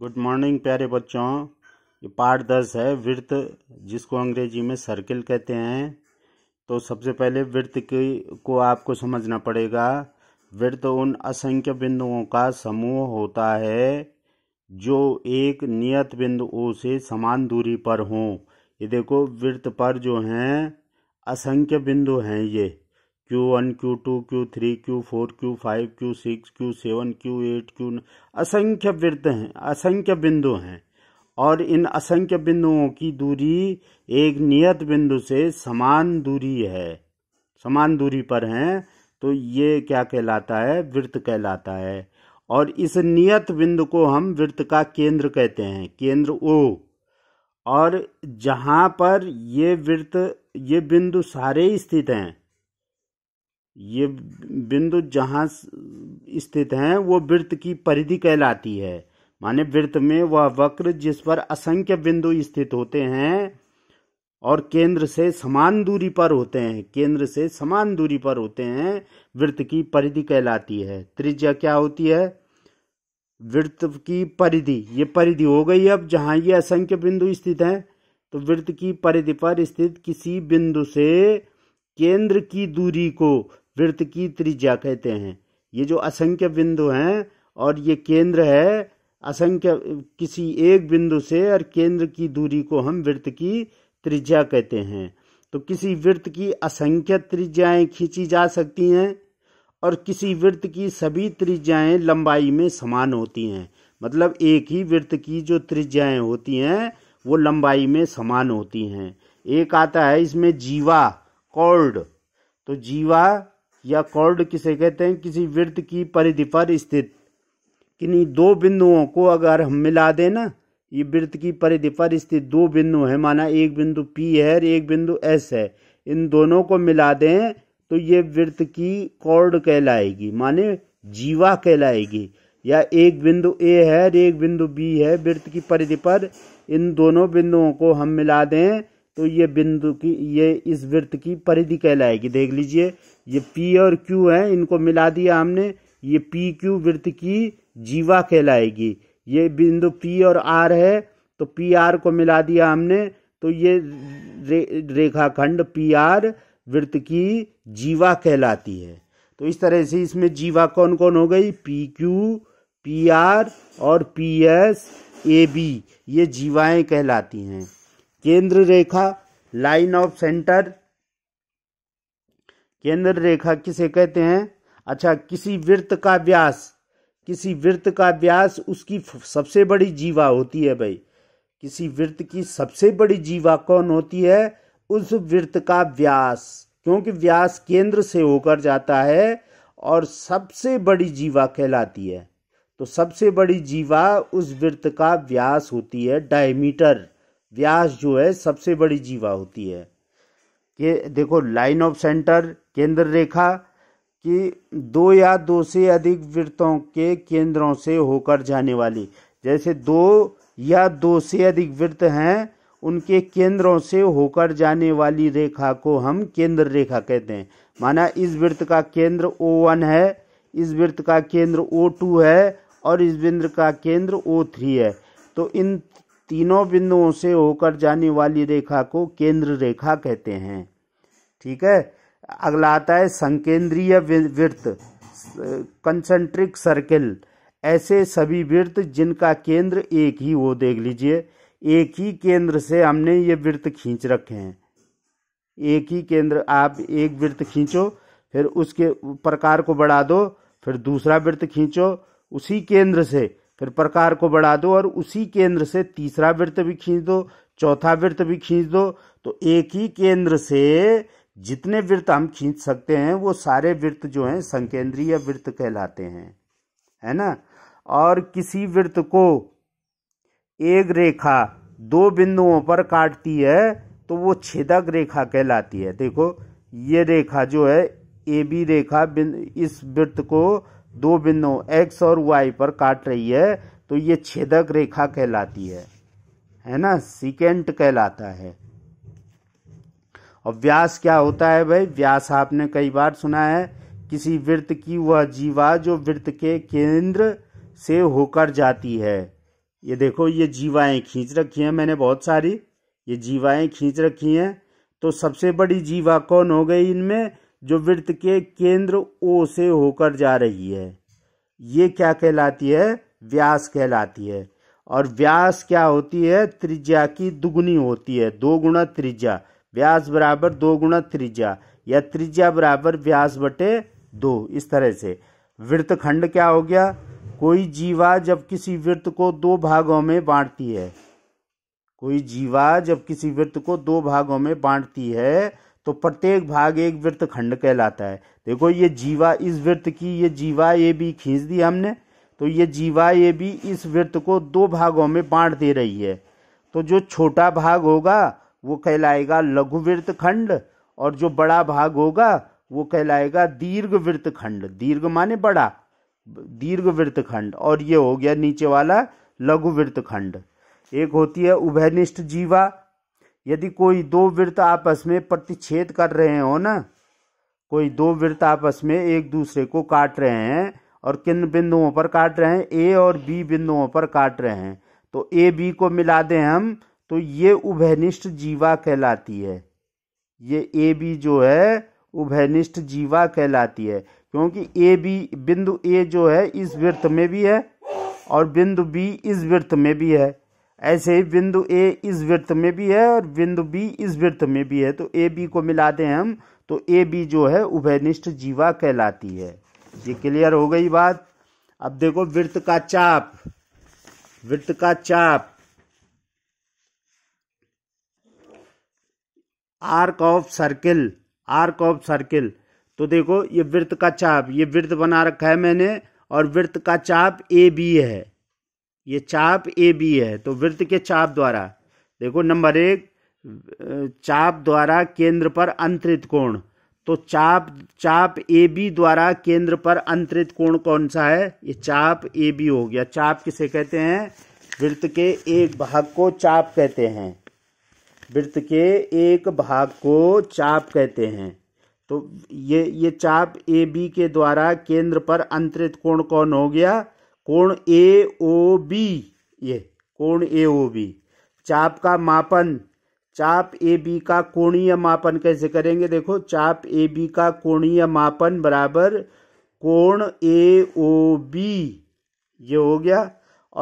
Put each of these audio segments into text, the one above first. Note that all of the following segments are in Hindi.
गुड मॉर्निंग प्यारे बच्चों ये पार्ट दस है वृत्त जिसको अंग्रेजी में सर्किल कहते हैं तो सबसे पहले वृत्त की को आपको समझना पड़ेगा वृत्त उन असंख्य बिंदुओं का समूह होता है जो एक नियत बिंदुओं से समान दूरी पर हों ये देखो वृत्त पर जो हैं असंख्य बिंदु हैं ये Q one Q two Q three Q four Q five Q six Q seven Q eight Q असंख्य वृत्त हैं असंख्य बिंदु हैं और इन असंख्य बिंदुओं की दूरी एक नियत बिंदु से समान दूरी है समान दूरी पर हैं तो ये क्या कहलाता है वृत्त कहलाता है और इस नियत बिंदु को हम वृत्त का केंद्र कहते हैं केंद्र ओ और जहाँ पर ये वृत्त ये बिंदु सारे स्थित हैं ये बिंदु जहाँ स्थित हैं वो वृत्त की परिधि कहलाती है माने वृत्त में वह वक्र जिस पर असंख्य बिंदु स्थित होते हैं और केंद्र से समान दूरी पर होते हैं केंद्र से समान दूरी पर होते हैं वृत्त की परिधि कहलाती है त्रिज्या क्या होती है वृत्त की परिधि ये परिधि हो गई अब जहाँ ये असंख्य बिंदु स्थित हैं तो वृत्त की परिधि पर स्थित किसी बिंदु से केंद्र की दूरी को वृत्त की त्रिज्या कहते हैं ये जो असंख्य बिंदु हैं और ये केंद्र है असंख्य किसी एक बिंदु से और केंद्र की दूरी को हम वृत्त की त्रिज्या कहते हैं तो किसी वृत्त की असंख्य त्रिज्याएं खींची जा सकती हैं और किसी वृत्त की सभी त्रिज्याएं लंबाई में समान होती हैं मतलब एक ही वृत्त की जो त्रिज्याएं होती हैं वो लंबाई में समान होती हैं एक आता है इसमें जीवा कॉर्ड तो जीवा या कॉर्ड किसे कहते हैं किसी वृत्त की परिधि पर स्थित किन्हीं दो बिंदुओं को अगर हम मिला दें ना ये वृत्त की परिधि पर स्थित दो बिंदु हैं माना एक बिंदु पी है और एक बिंदु एस है इन दोनों को मिला दें तो ये वृत्त की कॉर्ड कहलाएगी माने जीवा कहलाएगी या एक बिंदु ए है और एक बिंदु बी है वृत्त की परिधि पर इन दोनों बिंदुओं को हम मिला दें तो ये बिंदु की ये इस वृत्त की परिधि कहलाएगी देख लीजिए ये पी और क्यू है इनको मिला दिया हमने ये पी क्यू वृत्त की जीवा कहलाएगी ये बिंदु पी और आर है तो पी आर को मिला दिया हमने तो ये रे, रेखाखंड पी आर वृत्त की जीवा कहलाती है तो इस तरह से इसमें जीवा कौन कौन हो गई पी क्यू पी आर और पी एस ए बी ये जीवाएं कहलाती हैं केंद्र रेखा लाइन ऑफ सेंटर केंद्र रेखा किसे कहते हैं अच्छा किसी वृत्त का व्यास किसी वृत्त का व्यास उसकी सबसे बड़ी जीवा होती है भाई किसी वृत्त की सबसे बड़ी जीवा कौन होती है उस वृत्त का व्यास क्योंकि व्यास केंद्र से होकर जाता है और सबसे बड़ी जीवा कहलाती है तो सबसे बड़ी जीवा उस वृत्त का व्यास होती है डायमीटर व्यास जो है सबसे बड़ी जीवा होती है कि देखो लाइन ऑफ सेंटर केंद्र रेखा की दो या दो से अधिक वृत्तों के केंद्रों से होकर जाने वाली जैसे दो या दो से अधिक वृत्त हैं उनके केंद्रों से होकर जाने वाली रेखा को हम केंद्र रेखा कहते हैं माना इस वृत्त का केंद्र ओ वन है इस वृत्त का केंद्र ओ टू है और इस बिंदु का केंद्र ओ थ्री है तो इन तीनों बिंदुओं से होकर जाने वाली रेखा को केंद्र रेखा कहते हैं ठीक है अगला आता है संकेंद्रीय वृत्त कंसेंट्रिक सर्किल ऐसे सभी वृत्त जिनका केंद्र एक ही हो देख लीजिए एक ही केंद्र से हमने ये वृत्त खींच रखे हैं एक ही केंद्र आप एक वृत्त खींचो फिर उसके प्रकार को बढ़ा दो फिर दूसरा वृत्त खींचो उसी केंद्र से फिर प्रकार को बढ़ा दो और उसी केंद्र से तीसरा वृत्त भी खींच दो चौथा वृत्त भी खींच दो तो एक ही केंद्र से जितने वृत्त हम खींच सकते हैं वो सारे वृत्त जो हैं संकेंद्रीय वृत्त कहलाते हैं है ना और किसी वृत्त को एक रेखा दो बिंदुओं पर काटती है तो वो छेदक रेखा कहलाती है देखो ये रेखा जो है ए बी रेखा इस वृत्त को दो बिंदु एक्स और वाई पर काट रही है तो ये छेदक रेखा कहलाती है है ना सिकेंट कहलाता है और व्यास क्या होता है भाई व्यास आपने कई बार सुना है किसी वृत्त की वह जीवा जो वृत्त के केंद्र से होकर जाती है ये देखो ये जीवाएं खींच रखी हैं मैंने बहुत सारी ये जीवाएं खींच रखी हैं तो सबसे बड़ी जीवा कौन हो गई इनमें जो वृत्त के केंद्र ओ से होकर जा रही है ये क्या कहलाती है व्यास कहलाती है और व्यास क्या होती है त्रिज्या की दुगुनी होती है दो गुणा त्रिज्या व्यास बराबर दो गुणा त्रिज्या या त्रिज्या बराबर व्यास बटे दो इस तरह से वृत्त खंड क्या हो गया कोई जीवा जब किसी वृत्त को दो भागों में बांटती है कोई जीवा जब किसी वृत्त को दो भागों में बांटती है तो प्रत्येक भाग एक वृत्त खंड कहलाता है देखो ये जीवा इस वृत्त की ये जीवा ये भी खींच दी हमने तो ये जीवा ये भी इस वृत्त को दो भागों में बांट दे रही है तो जो छोटा भाग होगा वो कहलाएगा लघु वृत्त खंड और जो बड़ा भाग होगा वो कहलाएगा दीर्घ वृत्त खंड दीर्घ माने बड़ा दीर्घ वृत्त खंड और ये हो गया नीचे वाला लघु वृत्त खंड एक होती है उभयनिष्ठ जीवा यदि कोई दो वृत्त आपस में प्रतिच्छेद कर रहे हो ना कोई दो वृत्त आपस में एक दूसरे को काट रहे हैं और किन बिंदुओं पर काट रहे हैं ए और बी बिंदुओं पर काट रहे हैं तो ए बी को मिला दें हम तो ये उभयनिष्ठ जीवा कहलाती है ये ए बी जो है उभयनिष्ठ जीवा कहलाती है क्योंकि ए बी बिंदु ए जो है इस वृत्त में भी है और बिंदु बी इस वृत्त में भी है ऐसे ही बिंदु ए इस वृत्त में भी है और बिंदु बी इस वृत्त में भी है तो ए बी को मिला दें हम तो ए बी जो है उभयनिष्ठ जीवा कहलाती है ये क्लियर हो गई बात अब देखो वृत्त का चाप वृत्त का चाप arc of circle arc of circle तो देखो ये वृत्त का चाप ये वृत्त बना रखा है मैंने और वृत्त का चाप ए बी है ये चाप ए बी है तो वृत्त के चाप द्वारा देखो नंबर एक चाप द्वारा केंद्र पर अंतरित कोण तो चाप चाप ए बी द्वारा केंद्र पर अंतरित कोण कौन सा है ये चाप ए बी हो गया चाप किसे कहते हैं वृत्त के एक भाग को चाप कहते हैं वृत्त के एक भाग को चाप कहते हैं तो ये ये चाप ए बी के द्वारा केंद्र पर अंतरित कोण कौन हो गया कोण ए ओ बी ये कोण ए ओ बी चाप का मापन चाप ए बी का कोणीय मापन कैसे करेंगे देखो चाप ए बी का कोणीय मापन बराबर कोण ए ओ बी ये हो गया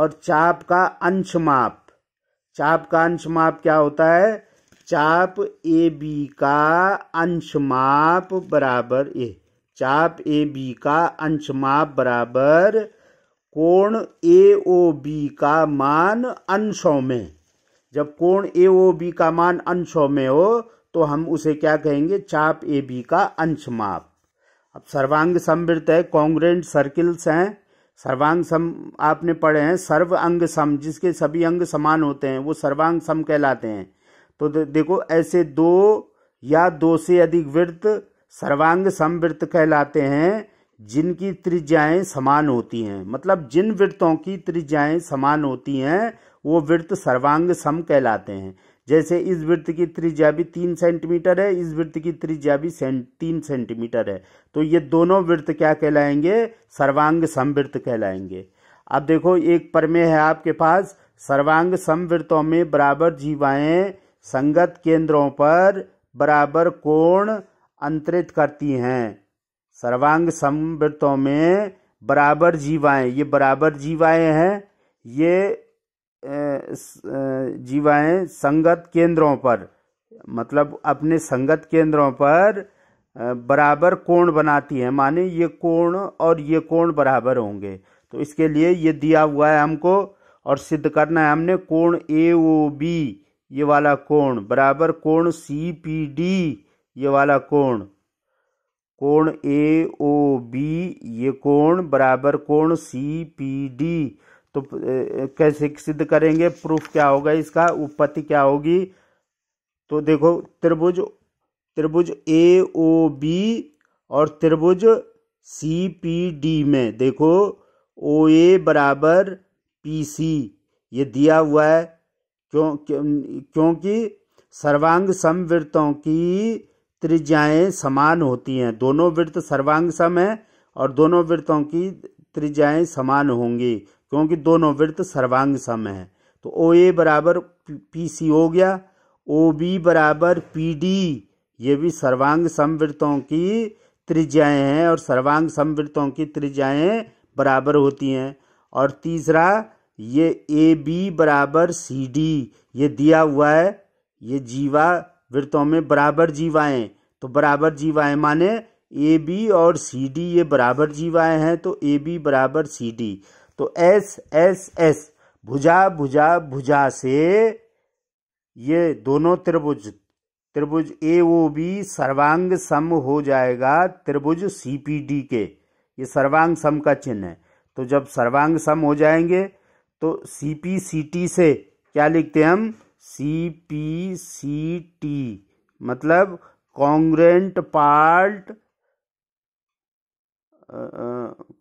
और चाप का अंश माप चाप का अंश माप क्या होता है चाप ए बी का अंश माप बराबर ए चाप ए बी का अंश माप बराबर कोण ए ओ बी का मान अंशों में जब कोण ए ओ बी का मान अंशों में हो तो हम उसे क्या कहेंगे चाप ए बी का अंश माप अब सर्वांग समवृत्त है कॉन्ग्रेंट सर्किल्स हैं सर्वांग सम आपने पढ़े हैं सर्व अंग सम जिसके सभी अंग समान होते हैं वो सर्वांग सम कहलाते हैं तो देखो ऐसे दो या दो से अधिक वृत्त सर्वांग सम वृत्त कहलाते हैं जिनकी त्रिज्याएं समान होती हैं मतलब जिन वृत्तों की त्रिज्याएं समान होती हैं वो वृत्त सर्वांग सम कहलाते हैं जैसे इस वृत्त की त्रिज्या भी तीन सेंटीमीटर है इस वृत्त की त्रिज्या भी तीन सेंटीमीटर है तो ये दोनों वृत्त क्या कहलाएंगे सर्वांग समवृत्त कहलाएंगे अब देखो एक प्रमेय है आपके पास सर्वांग समवृत्तों में बराबर जीवाएं संगत केंद्रों पर बराबर कोण अंतरित करती हैं सर्वांग समवृत्तों में बराबर जीवाएं ये बराबर जीवाएं हैं ये जीवाएं संगत केंद्रों पर मतलब अपने संगत केंद्रों पर बराबर कोण बनाती हैं माने ये कोण और ये कोण बराबर होंगे तो इसके लिए ये दिया हुआ है हमको और सिद्ध करना है हमने कोण ए ओ बी ये वाला कोण बराबर कोण सी पी डी ये वाला कोण कोण ए ओ बी ये कोण बराबर कोण सी पी डी तो कैसे सिद्ध करेंगे प्रूफ क्या होगा इसका उत्पत्ति क्या होगी तो देखो त्रिभुज त्रिभुज ए ओ बी और त्रिभुज सी पी डी में देखो ओ ए बराबर पी सी ये दिया हुआ है क्यों क्योंकि सर्वांग समवृत्तों की त्रिज्याएं समान होती हैं दोनों वृत्त सर्वांग सम है और दोनों वृत्तों की त्रिज्याएं समान होंगी क्योंकि दोनों वृत्त सर्वांग सम है तो ओ ए बराबर पी सी हो गया ओ बी बराबर पी डी ये भी सर्वांग समवृत्तों की त्रिज्याएं हैं और सर्वांग समवृत्तों की त्रिज्याएं बराबर होती हैं और तीसरा ये ए बी बराबर सी डी ये दिया हुआ है ये जीवा वृत्तों में बराबर जीवाएं तो बराबर जीवाएं माने ए बी और सी डी ये बराबर जीवाएं हैं तो ए बी बराबर सी डी तो एस एस एस भुजा भुजा भुजा से ये दोनों त्रिभुज त्रिभुज ए ओ बी सर्वांग सम हो जाएगा त्रिभुज सी पी डी के ये सर्वांग सम का चिन्ह है तो जब सर्वांग सम हो जाएंगे तो सी पी सी टी से क्या लिखते हैं हम सी पी सी टी मतलब congruent part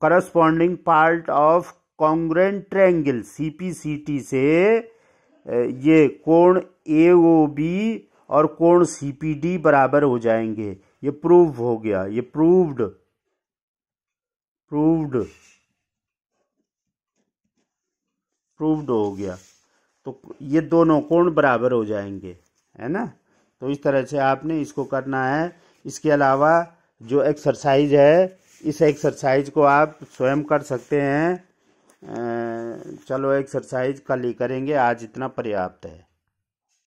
corresponding part of congruent triangle T से ये कोण ए ओ बी और कोण सीपीडी बराबर हो जाएंगे ये प्रूव हो गया ये प्रूव्ड प्रूव्ड प्रूव्ड हो गया तो ये दोनों कोण बराबर हो जाएंगे है ना तो इस तरह से आपने इसको करना है इसके अलावा जो एक्सरसाइज है इस एक्सरसाइज को आप स्वयं कर सकते हैं चलो एक्सरसाइज कल ही करेंगे आज इतना पर्याप्त है